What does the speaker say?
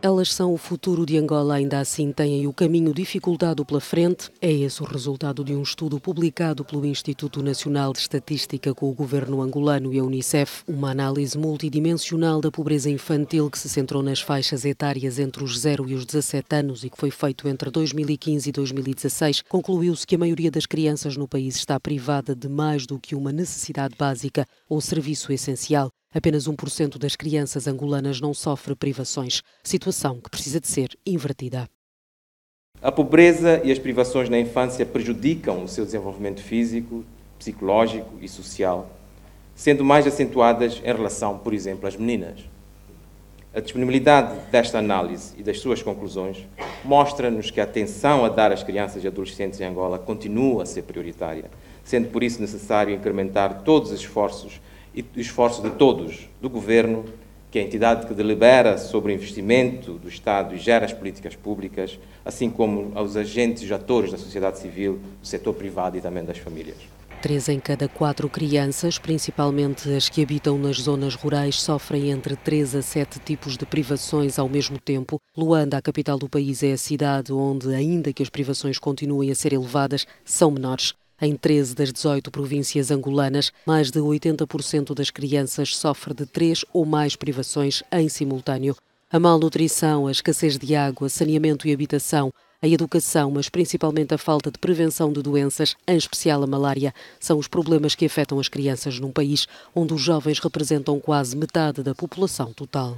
Elas são o futuro de Angola, ainda assim têm o caminho dificultado pela frente. É esse o resultado de um estudo publicado pelo Instituto Nacional de Estatística com o governo angolano e a Unicef, uma análise multidimensional da pobreza infantil que se centrou nas faixas etárias entre os 0 e os 17 anos e que foi feito entre 2015 e 2016. Concluiu-se que a maioria das crianças no país está privada de mais do que uma necessidade básica ou serviço essencial. Apenas 1% das crianças angolanas não sofre privações, situação que precisa de ser invertida. A pobreza e as privações na infância prejudicam o seu desenvolvimento físico, psicológico e social, sendo mais acentuadas em relação, por exemplo, às meninas. A disponibilidade desta análise e das suas conclusões mostra-nos que a atenção a dar às crianças e adolescentes em Angola continua a ser prioritária, sendo por isso necessário incrementar todos os esforços e o esforço de todos, do governo, que é a entidade que delibera sobre o investimento do Estado e gera as políticas públicas, assim como aos agentes e atores da sociedade civil, do setor privado e também das famílias. Três em cada quatro crianças, principalmente as que habitam nas zonas rurais, sofrem entre três a sete tipos de privações ao mesmo tempo. Luanda, a capital do país, é a cidade onde, ainda que as privações continuem a ser elevadas, são menores. Em 13 das 18 províncias angolanas, mais de 80% das crianças sofrem de três ou mais privações em simultâneo. A malnutrição, a escassez de água, saneamento e habitação, a educação, mas principalmente a falta de prevenção de doenças, em especial a malária, são os problemas que afetam as crianças num país onde os jovens representam quase metade da população total.